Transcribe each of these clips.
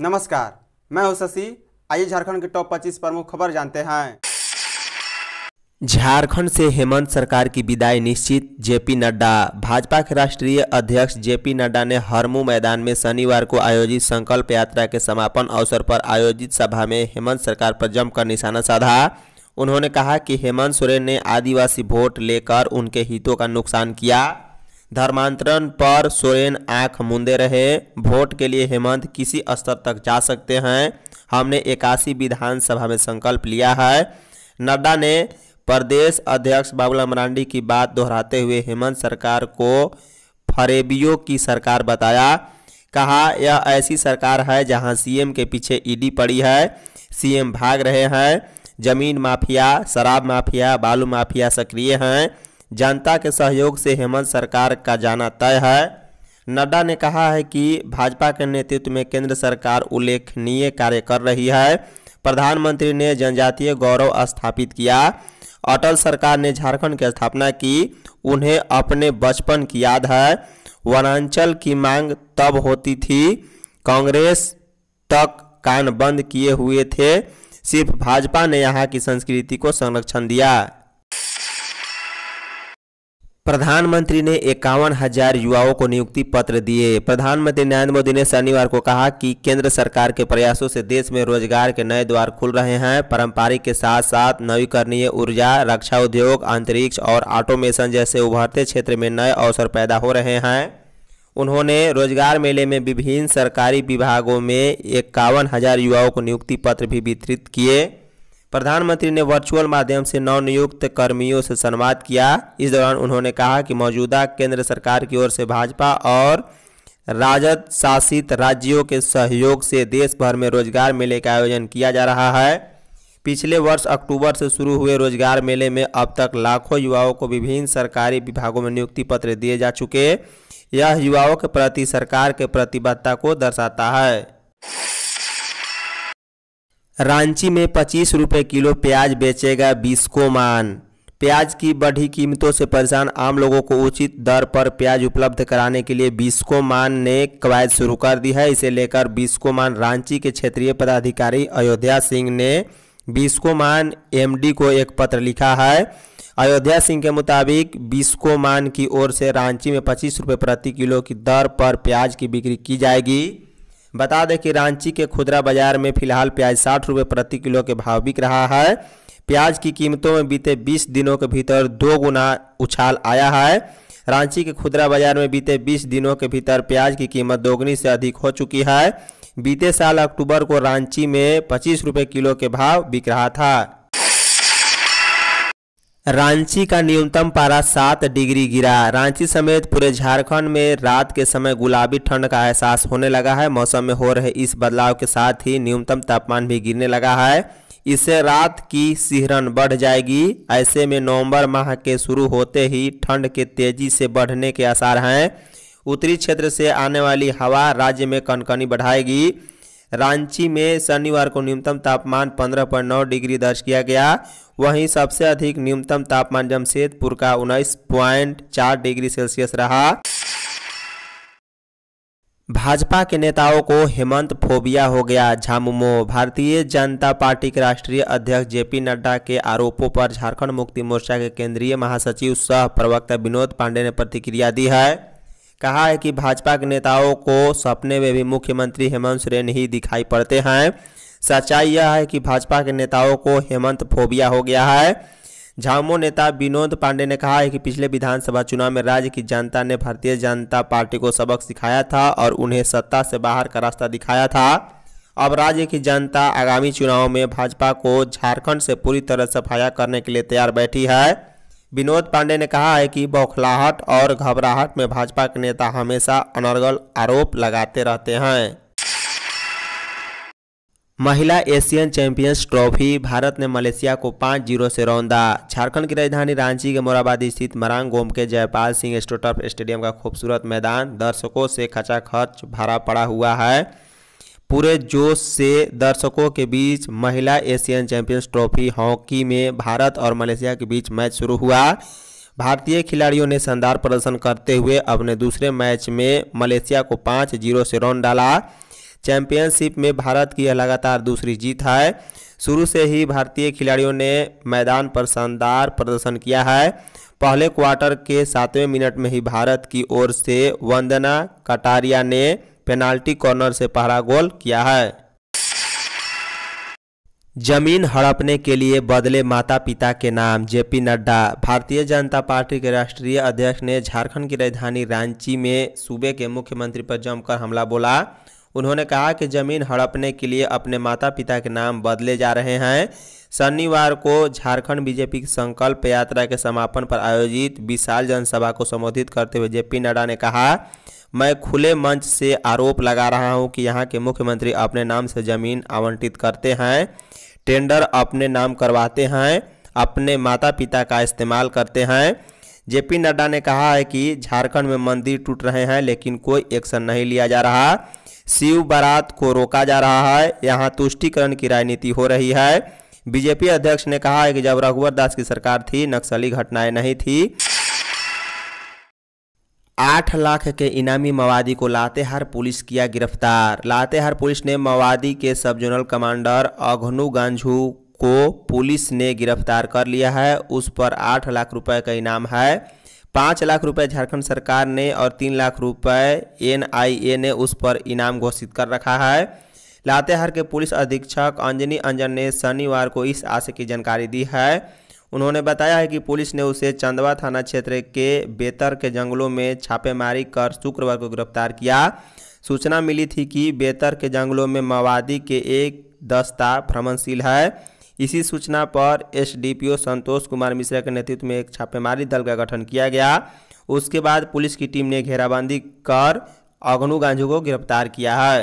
नमस्कार मैं हूं शशि आइए झारखंड के टॉप 25 प्रमुख खबर जानते हैं झारखंड से हेमंत सरकार की विदाई निश्चित जेपी नड्डा भाजपा के राष्ट्रीय अध्यक्ष जेपी नड्डा ने हरमू मैदान में शनिवार को आयोजित संकल्प यात्रा के समापन अवसर पर आयोजित सभा में हेमंत सरकार पर जमकर निशाना साधा उन्होंने कहा कि हेमंत सोरेन ने आदिवासी वोट लेकर उनके हितों का नुकसान किया धर्मांतरण पर सोरेन आंख मूंदे रहे वोट के लिए हेमंत किसी स्तर तक जा सकते हैं हमने इक्यासी विधानसभा में संकल्प लिया है नड्डा ने प्रदेश अध्यक्ष बाबूलाल मरांडी की बात दोहराते हुए हेमंत सरकार को फरेबियो की सरकार बताया कहा यह ऐसी सरकार है जहां सीएम के पीछे ईडी पड़ी है सीएम भाग रहे हैं जमीन माफिया शराब माफिया बालू माफिया सक्रिय हैं जनता के सहयोग से हेमंत सरकार का जाना तय है नड्डा ने कहा है कि भाजपा के नेतृत्व में केंद्र सरकार उल्लेखनीय कार्य कर रही है प्रधानमंत्री ने जनजातीय गौरव स्थापित किया अटल सरकार ने झारखंड की स्थापना की उन्हें अपने बचपन की याद है वनांचल की मांग तब होती थी कांग्रेस तक कान बंद किए हुए थे सिर्फ भाजपा ने यहाँ की संस्कृति को संरक्षण दिया प्रधानमंत्री ने इक्यावन हजार युवाओं को नियुक्ति पत्र दिए प्रधानमंत्री नरेंद्र मोदी ने शनिवार को कहा कि केंद्र सरकार के प्रयासों से देश में रोजगार के नए द्वार खुल रहे हैं पारंपरिक के साथ साथ नवीकरणीय ऊर्जा रक्षा उद्योग अंतरिक्ष और ऑटोमेशन जैसे उभरते क्षेत्र में नए अवसर पैदा हो रहे हैं उन्होंने रोजगार मेले में विभिन्न सरकारी विभागों में इक्यावन हज़ार युवाओं को नियुक्ति पत्र भी वितरित किए प्रधानमंत्री ने वर्चुअल माध्यम से नवनियुक्त कर्मियों से संवाद किया इस दौरान उन्होंने कहा कि मौजूदा केंद्र सरकार की ओर से भाजपा और राजद शासित राज्यों के सहयोग से देश भर में रोजगार मेले का आयोजन किया जा रहा है पिछले वर्ष अक्टूबर से शुरू हुए रोजगार मेले में अब तक लाखों युवाओं को विभिन्न सरकारी विभागों में नियुक्ति पत्र दिए जा चुके यह युवाओं के प्रति सरकार के प्रतिबद्धता को दर्शाता है रांची में पच्चीस रुपये किलो प्याज बेचेगा बिस्कोमान प्याज की बढ़ी कीमतों से परेशान आम लोगों को उचित दर पर प्याज उपलब्ध कराने के लिए बिस्कोमान ने कवायद शुरू कर दी है इसे लेकर बिस्कोमान रांची के क्षेत्रीय पदाधिकारी अयोध्या सिंह ने बिस्कोमान एमडी को एक पत्र लिखा है अयोध्या सिंह के मुताबिक बिस्कोमान की ओर से रांची में पच्चीस रुपये प्रति किलो की दर पर प्याज की बिक्री की जाएगी बता दें कि रांची के खुदरा बाजार में फिलहाल प्याज साठ रुपये प्रति किलो के भाव बिक रहा है प्याज की कीमतों में बीते 20 दिनों के भीतर दो गुना उछाल आया है रांची के खुदरा बाजार में बीते 20 दिनों के भीतर प्याज की कीमत दोगुनी से अधिक हो चुकी है बीते साल अक्टूबर को रांची में पच्चीस रुपये किलो के भाव बिक रहा था रांची का न्यूनतम पारा सात डिग्री गिरा रांची समेत पूरे झारखंड में रात के समय गुलाबी ठंड का एहसास होने लगा है मौसम में हो रहे इस बदलाव के साथ ही न्यूनतम तापमान भी गिरने लगा है इससे रात की सिहरन बढ़ जाएगी ऐसे में नवंबर माह के शुरू होते ही ठंड के तेजी से बढ़ने के आसार हैं उत्तरी क्षेत्र से आने वाली हवा राज्य में कनकनी बढ़ाएगी रांची में शनिवार को न्यूनतम तापमान 15.9 डिग्री दर्ज किया गया वहीं सबसे अधिक न्यूनतम तापमान जमशेदपुर का उन्नीस प्वाइंट चार डिग्री सेल्सियस रहा भाजपा के नेताओं को हेमंत फोबिया हो गया झामुमो भारतीय जनता पार्टी के राष्ट्रीय अध्यक्ष जेपी नड्डा के आरोपों पर झारखंड मुक्ति मोर्चा के केंद्रीय महासचिव सह प्रवक्ता विनोद पांडे ने प्रतिक्रिया दी है कहा है कि भाजपा के नेताओं को सपने में भी मुख्यमंत्री हेमंत सोरेन ही दिखाई पड़ते हैं सच्चाई यह है कि भाजपा के नेताओं को हेमंत फोबिया हो गया है झामो नेता विनोद पांडे ने कहा है कि पिछले विधानसभा चुनाव में राज्य की जनता ने भारतीय जनता पार्टी को सबक सिखाया था और उन्हें सत्ता से बाहर का रास्ता दिखाया था अब राज्य की जनता आगामी चुनाव में भाजपा को झारखंड से पूरी तरह सफाया करने के लिए तैयार बैठी है विनोद पांडे ने कहा है कि बौखलाहट और घबराहट में भाजपा के नेता हमेशा अनर्गल आरोप लगाते रहते हैं महिला एशियन चैंपियंस ट्रॉफी भारत ने मलेशिया को पाँच जीरो से रौंदा झारखंड की राजधानी रांची के मोराबादी स्थित मरांगोम के जयपाल सिंह स्टोटर्फ स्टेडियम का खूबसूरत मैदान दर्शकों से खचाखच भरा पड़ा हुआ है पूरे जोश से दर्शकों के बीच महिला एशियन चैंपियंस ट्रॉफी हॉकी में भारत और मलेशिया के बीच मैच शुरू हुआ भारतीय खिलाड़ियों ने शानदार प्रदर्शन करते हुए अपने दूसरे मैच में मलेशिया को पाँच जीरो से रौन डाला चैंपियनशिप में भारत की यह लगातार दूसरी जीत है शुरू से ही भारतीय खिलाड़ियों ने मैदान पर शानदार प्रदर्शन किया है पहले क्वार्टर के सातवें मिनट में ही भारत की ओर से वंदना कटारिया ने पेनाल्टी कॉर्नर से पहला गोल किया है जमीन हड़पने के लिए बदले माता पिता के नाम जेपी नड्डा भारतीय जनता पार्टी के राष्ट्रीय अध्यक्ष ने झारखंड की राजधानी रांची में सूबे के मुख्यमंत्री पर जमकर हमला बोला उन्होंने कहा कि जमीन हड़पने के लिए अपने माता पिता के नाम बदले जा रहे हैं शनिवार को झारखंड बीजेपी की संकल्प यात्रा के समापन पर आयोजित विशाल जनसभा को संबोधित करते हुए जेपी नड्डा ने कहा मैं खुले मंच से आरोप लगा रहा हूं कि यहां के मुख्यमंत्री अपने नाम से जमीन आवंटित करते हैं टेंडर अपने नाम करवाते हैं अपने माता पिता का इस्तेमाल करते हैं जेपी नड्डा ने कहा है कि झारखंड में मंदिर टूट रहे हैं लेकिन कोई एक्शन नहीं लिया जा रहा शिव बारात को रोका जा रहा है यहाँ तुष्टिकरण की राजनीति हो रही है बीजेपी अध्यक्ष ने कहा है कि जब रघुवर दास की सरकार थी नक्सली घटनाएं नहीं थी आठ लाख के इनामी मवादी को लातेहार पुलिस किया गिरफ्तार लातेहार पुलिस ने मवादी के सब जोनल कमांडर अघनु गांझू को पुलिस ने गिरफ्तार कर लिया है उस पर आठ लाख रुपए का इनाम है पाँच लाख रुपए झारखंड सरकार ने और तीन लाख रुपए एनआईए ने उस पर इनाम घोषित कर रखा है लातेहार के पुलिस अधीक्षक अंजनी अंजन ने शनिवार को इस आशय की जानकारी दी है उन्होंने बताया है कि पुलिस ने उसे चंदवा थाना क्षेत्र के बेतर के जंगलों में छापेमारी कर शुक्रवार को गिरफ्तार किया सूचना मिली थी कि बेतर के जंगलों में माओवादी के एक दस्ता भ्रमणशील है इसी सूचना पर एसडीपीओ संतोष कुमार मिश्रा के नेतृत्व में एक छापेमारी दल का गठन किया गया उसके बाद पुलिस की टीम ने घेराबंदी कर अगनू गांझू को गिरफ्तार किया है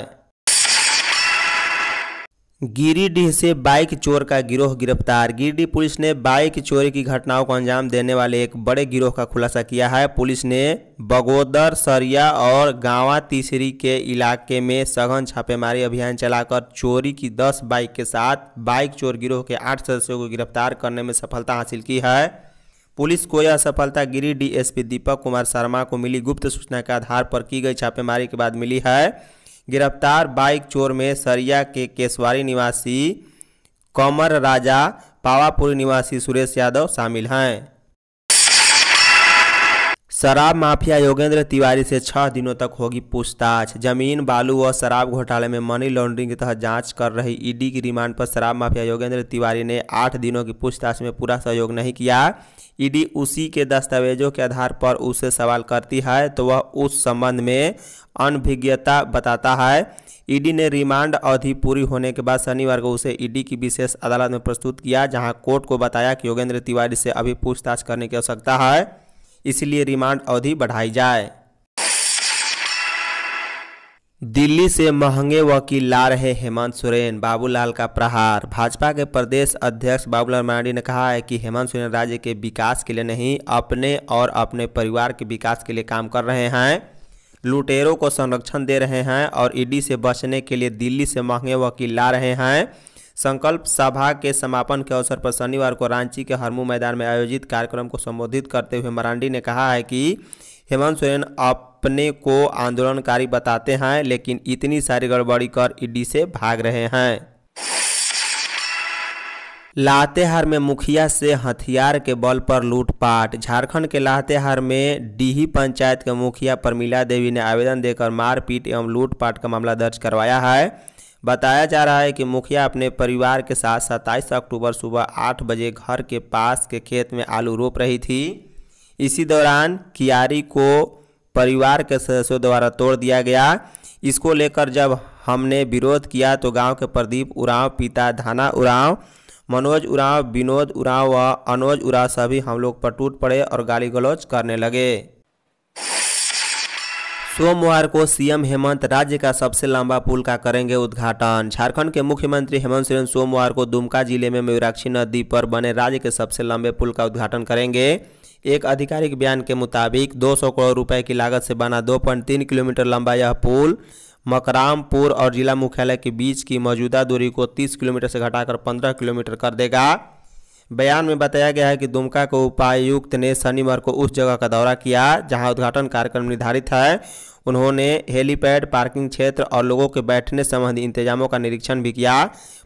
गिरिडीह से बाइक चोर का गिरोह गिरफ्तार गिरिडीह पुलिस ने बाइक चोरी की घटनाओं को अंजाम देने वाले एक बड़े गिरोह का खुलासा किया है पुलिस ने बगोदर सरिया और गांवा तीसरी के इलाके में सघन छापेमारी अभियान चलाकर चोरी की 10 बाइक के साथ बाइक चोर गिरोह के आठ सदस्यों को गिरफ्तार करने में सफलता हासिल की है पुलिस को यह सफलता गिरिडीह एस दीपक कुमार शर्मा को मिली गुप्त सूचना के आधार पर की गई छापेमारी के बाद मिली है गिरफ्तार बाइक चोर में सरिया के केसवारी निवासी कमर राजा पावापुरी निवासी सुरेश यादव शामिल हैं शराब माफिया योगेंद्र तिवारी से छह दिनों तक होगी पूछताछ जमीन बालू व शराब घोटाले में मनी लॉन्ड्रिंग के तहत जांच कर रही ईडी की रिमांड पर शराब माफिया योगेंद्र तिवारी ने आठ दिनों की पूछताछ में पूरा सहयोग नहीं किया ईडी उसी के दस्तावेजों के आधार पर उसे सवाल करती है तो वह उस संबंध में अनभिज्ञता बताता है ईडी ने रिमांड अवधि पूरी होने के बाद शनिवार को उसे ईडी की विशेष अदालत में प्रस्तुत किया जहां कोर्ट को बताया कि योगेंद्र तिवारी से अभी पूछताछ करने की आवश्यकता है इसलिए रिमांड अवधि बढ़ाई जाए दिल्ली से महंगे वकील ला रहे हेमंत सोरेन बाबूलाल का प्रहार भाजपा के प्रदेश अध्यक्ष बाबूलाल मरांडी ने कहा है कि हेमंत सोरेन राज्य के विकास के लिए नहीं अपने और अपने परिवार के विकास के लिए काम कर रहे हैं लुटेरों को संरक्षण दे रहे हैं और ईडी से बचने के लिए दिल्ली से महंगे वकील ला रहे हैं संकल्प सभा के समापन के अवसर पर शनिवार को रांची के हरमू मैदान में आयोजित कार्यक्रम को संबोधित करते हुए मरांडी ने कहा है कि हेमंत सोरेन अपने को आंदोलनकारी बताते हैं लेकिन इतनी सारी गड़बड़ी कर ईडी से भाग रहे हैं लातेहार में मुखिया से हथियार के बल पर लूटपाट झारखंड के लातेहार में डीही पंचायत के मुखिया परमिला देवी ने आवेदन देकर मारपीट एवं लूटपाट का मामला दर्ज करवाया है बताया जा रहा है कि मुखिया अपने परिवार के साथ 27 अक्टूबर सुबह आठ बजे घर के पास के खेत में आलू रोप रही थी इसी दौरान कियारी को परिवार के सदस्यों द्वारा तोड़ दिया गया इसको लेकर जब हमने विरोध किया तो गांव के प्रदीप उराव पिता धाना उराव मनोज उराव विनोद उराव व अनोज उराव सभी हम लोग पर टूट पड़े और गाली गलौज करने लगे सोमवार को सीएम हेमंत राज्य का सबसे लंबा पुल का करेंगे उद्घाटन झारखंड के मुख्यमंत्री हेमंत सोरेन सोमवार को दुमका जिले में मयूराक्षी नदी पर बने राज्य के सबसे लंबे पुल का उद्घाटन करेंगे एक आधिकारिक बयान के मुताबिक 200 करोड़ रुपए की लागत से बना 2.3 किलोमीटर लंबा यह पुल मकरामपुर और जिला मुख्यालय के बीच की मौजूदा दूरी को तीस किलोमीटर से घटाकर पंद्रह किलोमीटर कर देगा बयान में बताया गया है कि दुमका को उपायुक्त ने शनिवार को उस जगह का दौरा किया जहां उद्घाटन कार्यक्रम निर्धारित है उन्होंने हेलीपैड पार्किंग क्षेत्र और लोगों के बैठने संबंधी इंतजामों का निरीक्षण भी किया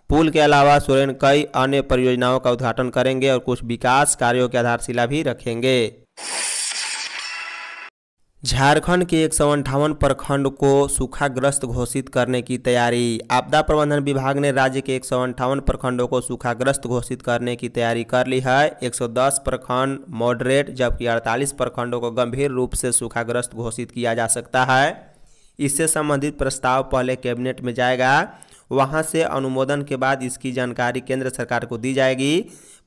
पुल के अलावा सुरेन कई अन्य परियोजनाओं का उद्घाटन करेंगे और कुछ विकास कार्यों की आधारशिला भी रखेंगे झारखंड के एक सौ अंठावन प्रखंड को सूखाग्रस्त घोषित करने की तैयारी आपदा प्रबंधन विभाग ने राज्य के एक सौ अंठावन प्रखंडों को सूखाग्रस्त घोषित करने की तैयारी कर ली है 110 प्रखंड मॉडरेट जबकि 48 प्रखंडों को गंभीर रूप से सूखाग्रस्त घोषित किया जा सकता है इससे संबंधित प्रस्ताव पहले कैबिनेट में जाएगा वहाँ से अनुमोदन के बाद इसकी जानकारी केंद्र सरकार को दी जाएगी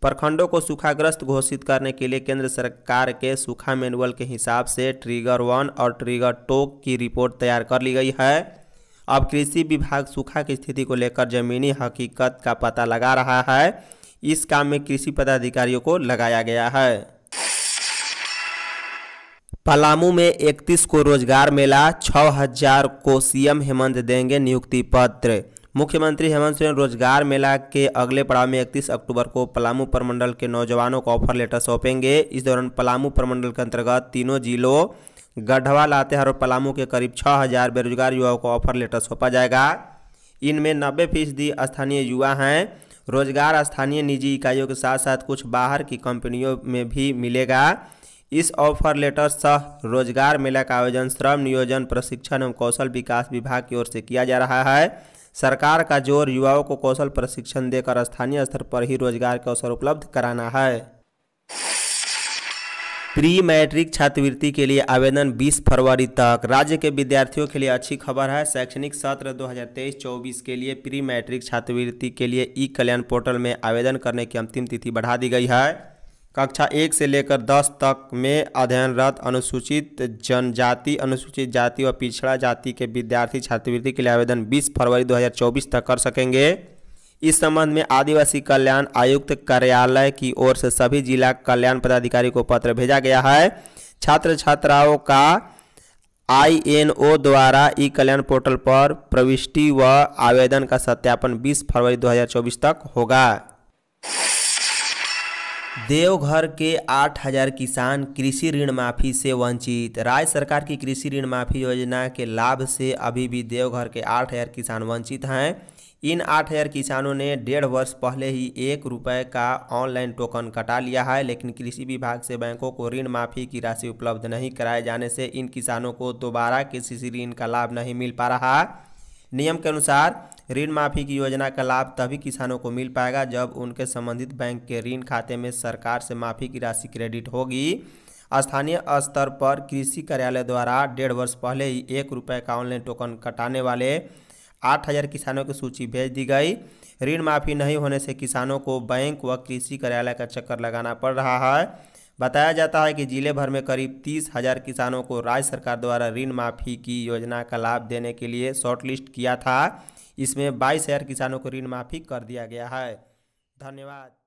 प्रखंडों को सूखाग्रस्त घोषित करने के लिए केंद्र सरकार के सूखा मैनुअल के हिसाब से ट्रिगर वन और ट्रिगर टू की रिपोर्ट तैयार कर ली गई है अब कृषि विभाग सूखा की स्थिति को लेकर जमीनी हकीकत का पता लगा रहा है इस काम में कृषि पदाधिकारियों को लगाया गया है पलामू में 31 को रोजगार मेला छः हजार को सीएम हेमंत देंगे नियुक्ति पत्र मुख्यमंत्री हेमंत सोरेन रोजगार मेला के अगले पड़ाव में 31 अक्टूबर को पलामू प्रमंडल के नौजवानों को ऑफर लेटर सौंपेंगे इस दौरान पलामू प्रमंडल के अंतर्गत तीनों जिलों गढ़वा लातेहार और पलामू के करीब 6000 बेरोजगार युवाओं को ऑफर लेटर सौंपा जाएगा इनमें नब्बे फीसदी स्थानीय युवा हैं रोजगार स्थानीय निजी इकाइयों के साथ साथ कुछ बाहर की कंपनियों में भी मिलेगा इस ऑफर लेटर सह रोजगार मेला का आयोजन श्रम नियोजन प्रशिक्षण एवं कौशल विकास विभाग की ओर से किया जा रहा है सरकार का जोर युवाओं को कौशल प्रशिक्षण देकर स्थानीय स्तर पर ही रोजगार के अवसर उपलब्ध कराना है प्री मैट्रिक छात्रवृत्ति के लिए आवेदन 20 फरवरी तक राज्य के विद्यार्थियों के लिए अच्छी खबर है शैक्षणिक सत्र 2023-24 के लिए प्री मैट्रिक छात्रवृत्ति के लिए ई कल्याण पोर्टल में आवेदन करने की अंतिम तिथि बढ़ा दी गई है कक्षा एक से लेकर दस तक में अध्ययनरत अनुसूचित जनजाति अनुसूचित जाति व पिछड़ा जाति के विद्यार्थी छात्रवृत्ति के लिए आवेदन 20 फरवरी 2024 तक कर सकेंगे इस संबंध में आदिवासी कल्याण आयुक्त कार्यालय की ओर से सभी जिला कल्याण पदाधिकारी को पत्र भेजा गया है छात्र छात्राओं का आईएनओ द्वारा ई कल्याण पोर्टल पर प्रविष्टि व आवेदन का सत्यापन 20 फरवरी 2024 तक होगा देवघर के 8000 किसान कृषि ऋण माफी से वंचित राज्य सरकार की कृषि ऋण माफी योजना के लाभ से अभी भी देवघर के 8000 किसान वंचित हैं इन 8000 किसानों ने डेढ़ वर्ष पहले ही एक रुपये का ऑनलाइन टोकन कटा लिया है लेकिन कृषि विभाग से बैंकों को ऋण माफी की राशि उपलब्ध नहीं कराए जाने से इन किसानों को दोबारा कृषि ऋण का लाभ नहीं मिल पा रहा है नियम के अनुसार ऋण माफी की योजना का लाभ तभी किसानों को मिल पाएगा जब उनके संबंधित बैंक के ऋण खाते में सरकार से माफी की राशि क्रेडिट होगी स्थानीय स्तर पर कृषि कार्यालय द्वारा डेढ़ वर्ष पहले ही एक रुपये का ऑनलाइन टोकन कटाने वाले आठ हज़ार किसानों की सूची भेज दी गई ऋण माफी नहीं होने से किसानों को बैंक व कृषि कार्यालय का चक्कर लगाना पड़ रहा है बताया जाता है कि जिले भर में करीब तीस हजार किसानों को राज्य सरकार द्वारा ऋण माफ़ी की योजना का लाभ देने के लिए शॉर्टलिस्ट किया था इसमें बाईस हजार किसानों को ऋण माफ़ी कर दिया गया है धन्यवाद